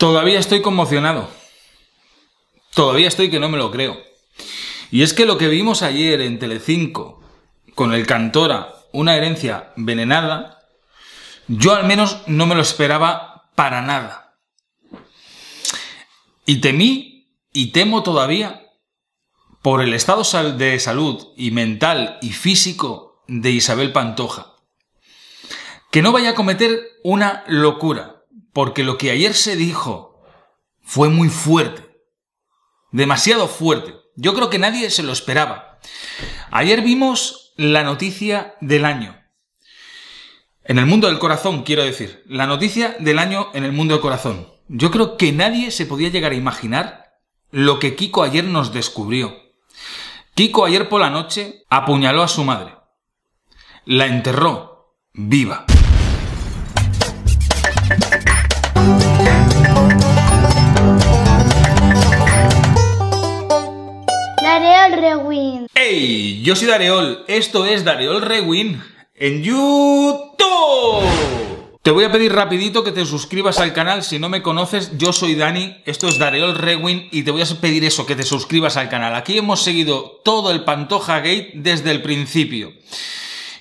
Todavía estoy conmocionado. Todavía estoy que no me lo creo. Y es que lo que vimos ayer en Telecinco con el Cantora, una herencia venenada, yo al menos no me lo esperaba para nada. Y temí y temo todavía por el estado de salud y mental y físico de Isabel Pantoja. Que no vaya a cometer una locura porque lo que ayer se dijo fue muy fuerte, demasiado fuerte. Yo creo que nadie se lo esperaba. Ayer vimos la noticia del año. En el mundo del corazón, quiero decir, la noticia del año en el mundo del corazón. Yo creo que nadie se podía llegar a imaginar lo que Kiko ayer nos descubrió. Kiko ayer por la noche apuñaló a su madre. La enterró viva. ¡Hey! Yo soy Dareol. Esto es Dareol Rewind en YouTube. Te voy a pedir rapidito que te suscribas al canal. Si no me conoces, yo soy Dani. Esto es Dareol Rewind y te voy a pedir eso, que te suscribas al canal. Aquí hemos seguido todo el Pantoja Gate desde el principio.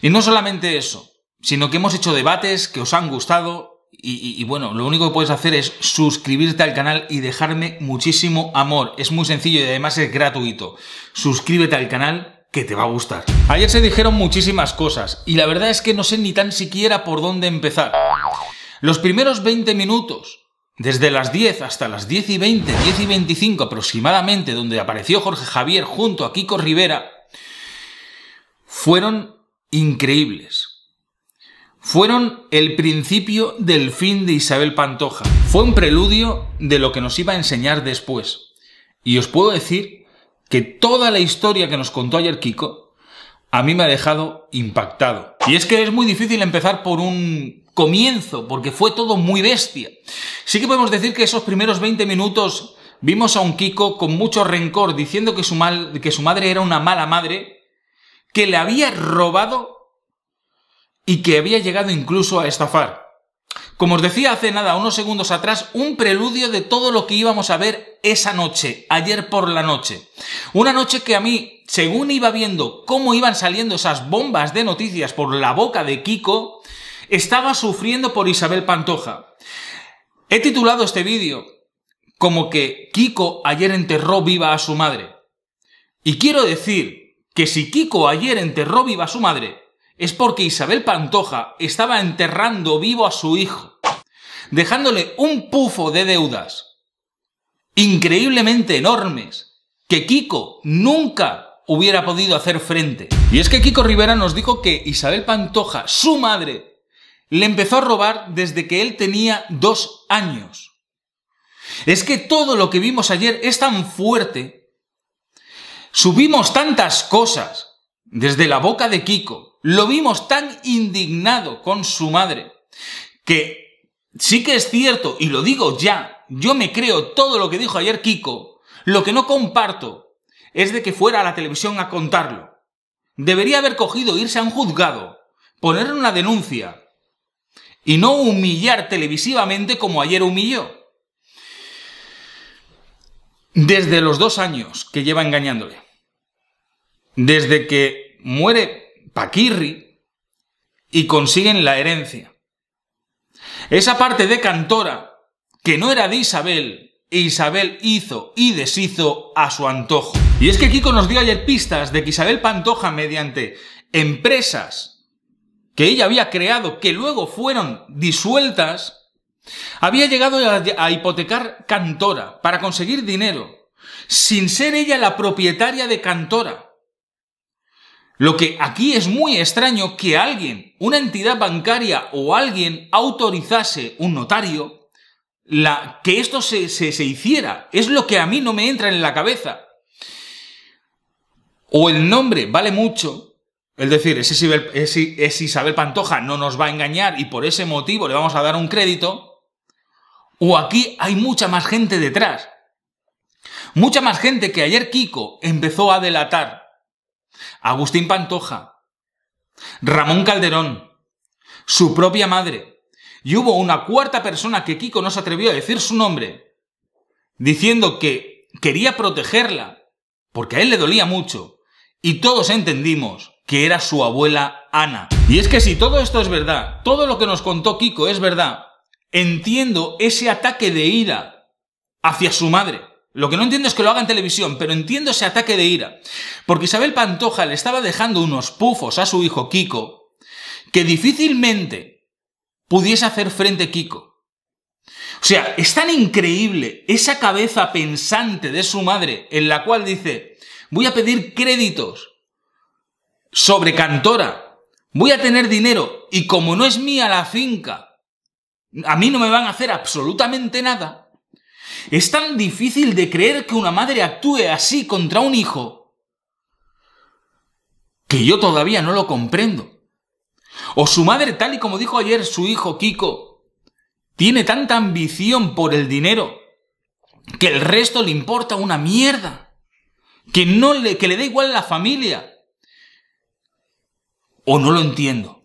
Y no solamente eso, sino que hemos hecho debates que os han gustado y, bueno, lo único que puedes hacer es suscribirte al canal y dejarme muchísimo amor. Es muy sencillo y además es gratuito. Suscríbete al canal que te va a gustar. Ayer se dijeron muchísimas cosas y la verdad es que no sé ni tan siquiera por dónde empezar. Los primeros 20 minutos, desde las 10 hasta las 10 y 20, 10 y 25 aproximadamente, donde apareció Jorge Javier junto a Kiko Rivera, fueron increíbles fueron el principio del fin de Isabel Pantoja. Fue un preludio de lo que nos iba a enseñar después. Y os puedo decir que toda la historia que nos contó ayer Kiko a mí me ha dejado impactado. Y es que es muy difícil empezar por un comienzo, porque fue todo muy bestia. Sí que podemos decir que esos primeros 20 minutos vimos a un Kiko con mucho rencor diciendo que su, mal, que su madre era una mala madre, que le había robado y que había llegado incluso a estafar. Como os decía hace nada, unos segundos atrás, un preludio de todo lo que íbamos a ver esa noche, ayer por la noche. Una noche que a mí, según iba viendo cómo iban saliendo esas bombas de noticias por la boca de Kiko, estaba sufriendo por Isabel Pantoja. He titulado este vídeo como que Kiko ayer enterró viva a su madre. Y quiero decir que si Kiko ayer enterró viva a su madre, es porque Isabel Pantoja estaba enterrando vivo a su hijo, dejándole un pufo de deudas increíblemente enormes que Kiko nunca hubiera podido hacer frente. Y es que Kiko Rivera nos dijo que Isabel Pantoja, su madre, le empezó a robar desde que él tenía dos años. Es que todo lo que vimos ayer es tan fuerte. Subimos tantas cosas desde la boca de Kiko, lo vimos tan indignado con su madre que sí que es cierto, y lo digo ya, yo me creo todo lo que dijo ayer Kiko, lo que no comparto es de que fuera a la televisión a contarlo. Debería haber cogido irse a un juzgado, poner una denuncia y no humillar televisivamente como ayer humilló. Desde los dos años que lleva engañándole, desde que muere Paquirri y consiguen la herencia. Esa parte de Cantora, que no era de Isabel, Isabel hizo y deshizo a su antojo. Y es que Kiko nos dio ayer pistas de que Isabel Pantoja, mediante empresas que ella había creado, que luego fueron disueltas, había llegado a hipotecar Cantora para conseguir dinero, sin ser ella la propietaria de Cantora. Lo que aquí es muy extraño que alguien, una entidad bancaria o alguien autorizase un notario, la, que esto se, se, hiciera. Es lo que a mí no me entra en la cabeza. O el nombre vale mucho, es decir, es es Isabel Pantoja, no nos va a engañar y por ese motivo le vamos a dar un crédito, o aquí hay mucha más gente detrás. Mucha más gente que ayer Kiko empezó a delatar Agustín Pantoja, Ramón Calderón, su propia madre. Y hubo una cuarta persona que Kiko no se atrevió a decir su nombre, diciendo que quería protegerla, porque a él le dolía mucho. Y todos entendimos que era su abuela Ana. Y es que si todo esto es verdad, todo lo que nos contó Kiko es verdad, entiendo ese ataque de ira hacia su madre. Lo que no entiendo es que lo haga en televisión, pero entiendo ese ataque de ira. Porque Isabel Pantoja le estaba dejando unos pufos a su hijo Kiko que difícilmente pudiese hacer frente Kiko. O sea, es tan increíble esa cabeza pensante de su madre en la cual dice, voy a pedir créditos sobre Cantora, voy a tener dinero y como no es mía la finca, a mí no me van a hacer absolutamente nada. Es tan difícil de creer que una madre actúe así contra un hijo que yo todavía no lo comprendo. O su madre, tal y como dijo ayer su hijo Kiko, tiene tanta ambición por el dinero que el resto le importa una mierda, que no le que le da igual la familia. O no lo entiendo.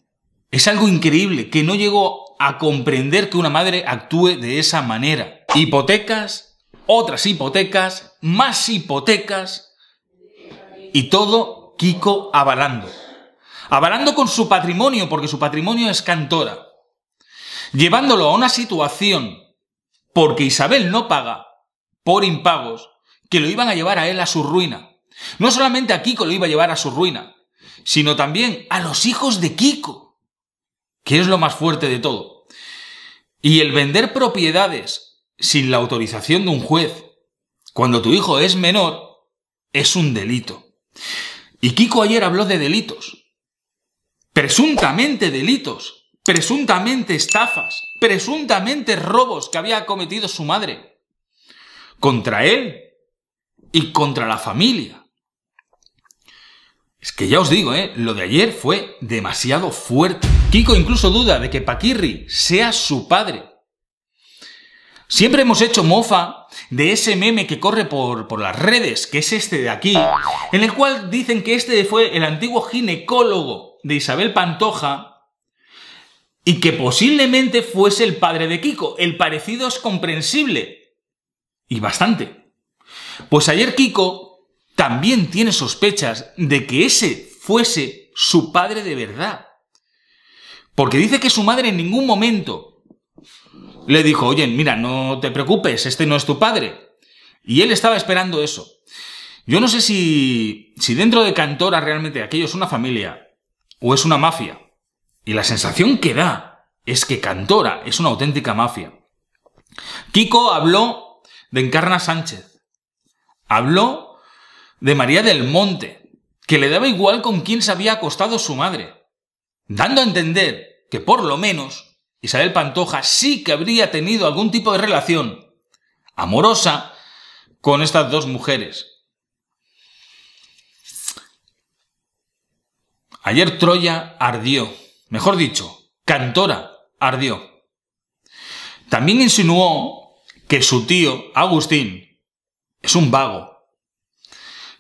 Es algo increíble que no llego a comprender que una madre actúe de esa manera hipotecas, otras hipotecas, más hipotecas y todo Kiko avalando. Avalando con su patrimonio, porque su patrimonio es cantora. Llevándolo a una situación, porque Isabel no paga, por impagos, que lo iban a llevar a él a su ruina. No solamente a Kiko lo iba a llevar a su ruina, sino también a los hijos de Kiko, que es lo más fuerte de todo. Y el vender propiedades sin la autorización de un juez cuando tu hijo es menor es un delito. Y Kiko ayer habló de delitos. Presuntamente delitos. Presuntamente estafas. Presuntamente robos que había cometido su madre. Contra él y contra la familia. Es que ya os digo, ¿eh? lo de ayer fue demasiado fuerte. Kiko incluso duda de que Paquirri sea su padre. Siempre hemos hecho mofa de ese meme que corre por, las redes, que es este de aquí, en el cual dicen que este fue el antiguo ginecólogo de Isabel Pantoja y que posiblemente fuese el padre de Kiko. El parecido es comprensible. Y bastante. Pues ayer Kiko también tiene sospechas de que ese fuese su padre de verdad. Porque dice que su madre en ningún momento le dijo, oye, mira, no te preocupes, este no es tu padre. Y él estaba esperando eso. Yo no sé si, si dentro de Cantora realmente aquello es una familia o es una mafia. Y la sensación que da es que Cantora es una auténtica mafia. Kiko habló de Encarna Sánchez. Habló de María del Monte, que le daba igual con quién se había acostado su madre, dando a entender que por lo menos Isabel Pantoja sí que habría tenido algún tipo de relación amorosa con estas dos mujeres. Ayer Troya ardió, mejor dicho, Cantora ardió. También insinuó que su tío, Agustín, es un vago,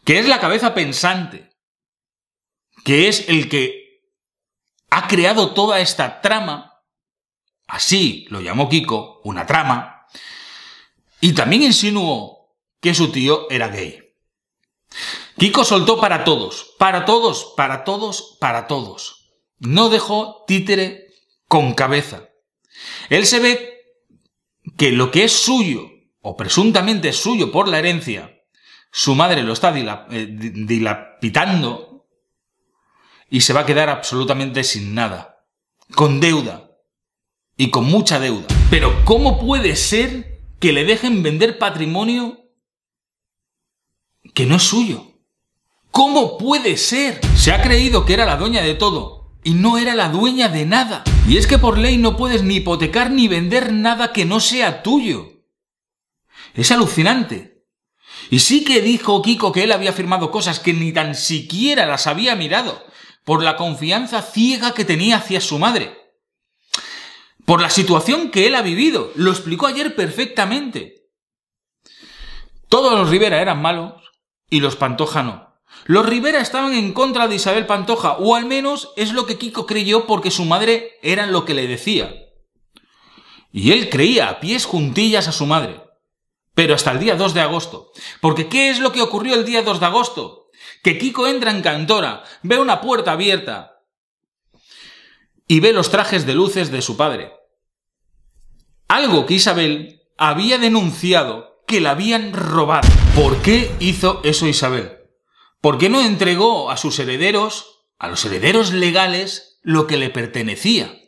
que es la cabeza pensante, que es el que ha creado toda esta trama así lo llamó Kiko, una trama, y también insinuó que su tío era gay. Kiko soltó para todos, para todos, para todos, para todos. No dejó títere con cabeza. Él se ve que lo que es suyo, o presuntamente es suyo por la herencia, su madre lo está eh, dilapitando y se va a quedar absolutamente sin nada, con deuda y con mucha deuda. Pero ¿cómo puede ser que le dejen vender patrimonio que no es suyo? ¿Cómo puede ser? Se ha creído que era la dueña de todo y no era la dueña de nada. Y es que por ley no puedes ni hipotecar ni vender nada que no sea tuyo. Es alucinante. Y sí que dijo Kiko que él había firmado cosas que ni tan siquiera las había mirado por la confianza ciega que tenía hacia su madre por la situación que él ha vivido. Lo explicó ayer perfectamente. Todos los Rivera eran malos y los Pantoja no. Los Rivera estaban en contra de Isabel Pantoja, o al menos es lo que Kiko creyó porque su madre era lo que le decía. Y él creía a pies juntillas a su madre. Pero hasta el día 2 de agosto. Porque ¿qué es lo que ocurrió el día 2 de agosto? Que Kiko entra en Cantora, ve una puerta abierta, y ve los trajes de luces de su padre. Algo que Isabel había denunciado que la habían robado. ¿Por qué hizo eso Isabel? ¿Por qué no entregó a sus herederos, a los herederos legales, lo que le pertenecía?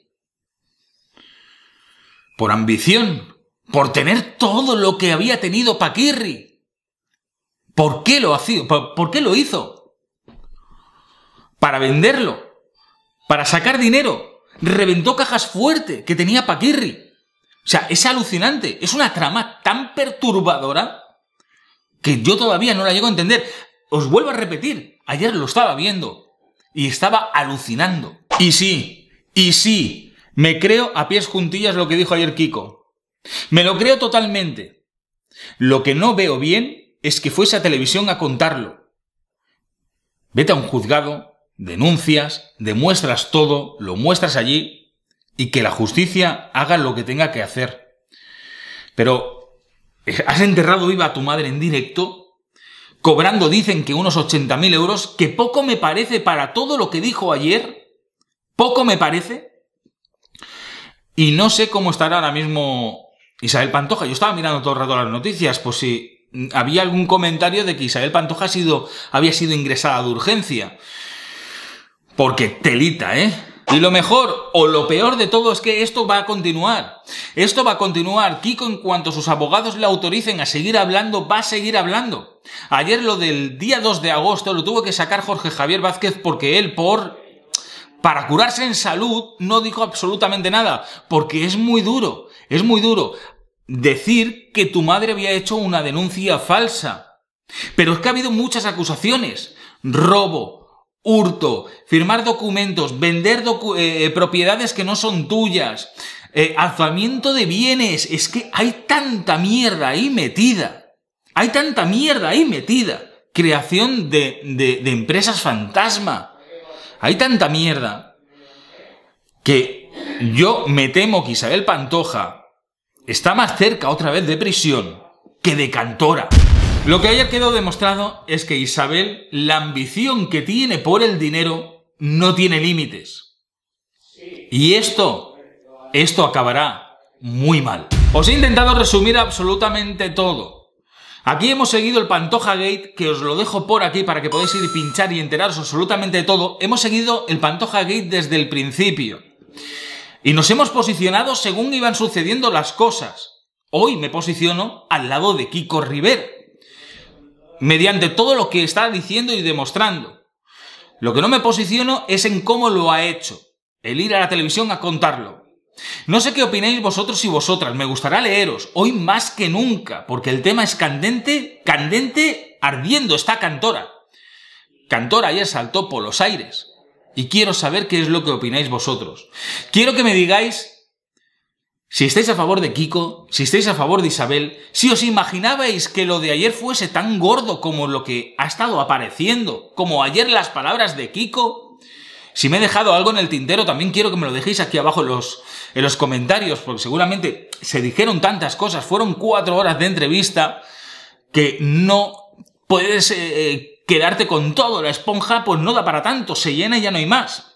Por ambición, por tener todo lo que había tenido Paquirri. ¿Por qué lo, ¿Por qué lo hizo? Para venderlo para sacar dinero. Reventó cajas fuerte que tenía Paquirri. O sea, es alucinante. Es una trama tan perturbadora que yo todavía no la llego a entender. Os vuelvo a repetir, ayer lo estaba viendo y estaba alucinando. Y sí, y sí, me creo a pies juntillas lo que dijo ayer Kiko. Me lo creo totalmente. Lo que no veo bien es que fuese a televisión a contarlo. Vete a un juzgado, denuncias, demuestras todo, lo muestras allí y que la justicia haga lo que tenga que hacer. Pero eh, has enterrado viva a tu madre en directo, cobrando, dicen que unos 80.000 euros, que poco me parece para todo lo que dijo ayer, poco me parece. Y no sé cómo estará ahora mismo Isabel Pantoja. Yo estaba mirando todo el rato las noticias por si mm, había algún comentario de que Isabel Pantoja había sido ingresada de urgencia. Porque telita, ¿eh? Y lo mejor o lo peor de todo es que esto va a continuar. Esto va a continuar. Kiko, en cuanto sus abogados le autoricen a seguir hablando, va a seguir hablando. Ayer lo del día 2 de agosto lo tuvo que sacar Jorge Javier Vázquez porque él, por... Para curarse en salud, no dijo absolutamente nada, porque es muy duro, es muy duro decir que tu madre había hecho una denuncia falsa. Pero es que ha habido muchas acusaciones. Robo, hurto, firmar documentos, vender eh, eh, propiedades que no son tuyas, eh, alzamiento de bienes. Es que hay tanta mierda ahí metida. Hay tanta mierda ahí metida. Creación de empresas fantasma. Hay tanta mierda que yo me temo que Isabel Pantoja está más cerca otra vez de prisión que de cantora. Lo que haya quedado demostrado es que Isabel, la ambición que tiene por el dinero, no tiene límites. Y esto, esto acabará muy mal. Os he intentado resumir absolutamente todo. Aquí hemos seguido el Pantoja Gate, que os lo dejo por aquí para que podáis ir pinchar y enteraros absolutamente de todo. Hemos seguido el Pantoja Gate desde el principio. Y nos hemos posicionado según iban sucediendo las cosas. Hoy me posiciono al lado de Kiko Rivera mediante todo lo que está diciendo y demostrando. Lo que no me posiciono es en cómo lo ha hecho, el ir a la televisión a contarlo. No sé qué opináis vosotros y vosotras, me gustará leeros, hoy más que nunca, porque el tema es candente, candente, ardiendo está Cantora. Cantora ya saltó por los aires, y quiero saber qué es lo que opináis vosotros. Quiero que me digáis si estáis a favor de Kiko, si estáis a favor de Isabel, si os imaginabais que lo de ayer fuese tan gordo como lo que ha estado apareciendo, como ayer las palabras de Kiko, si me he dejado algo en el tintero, también quiero que me lo dejéis aquí abajo en los, en los comentarios, porque seguramente se dijeron tantas cosas, fueron cuatro horas de entrevista, que no puedes eh, eh, quedarte con todo, la esponja pues no da para tanto, se llena y ya no hay más.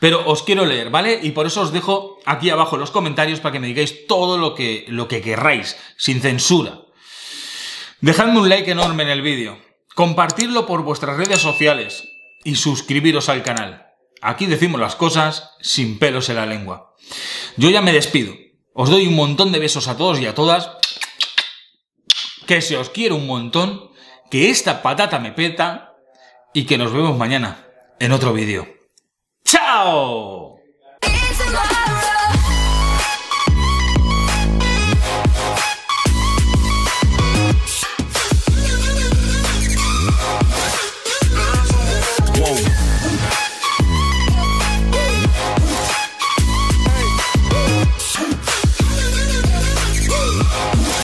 Pero os quiero leer, ¿vale? Y por eso os dejo aquí abajo los comentarios para que me digáis todo lo que, lo que querráis, sin censura. Dejadme un like enorme en el vídeo, compartirlo por vuestras redes sociales y suscribiros al canal. Aquí decimos las cosas sin pelos en la lengua. Yo ya me despido. Os doy un montón de besos a todos y a todas. Que se os quiere un montón, que esta patata me peta y que nos vemos mañana en otro vídeo. ¡Chao!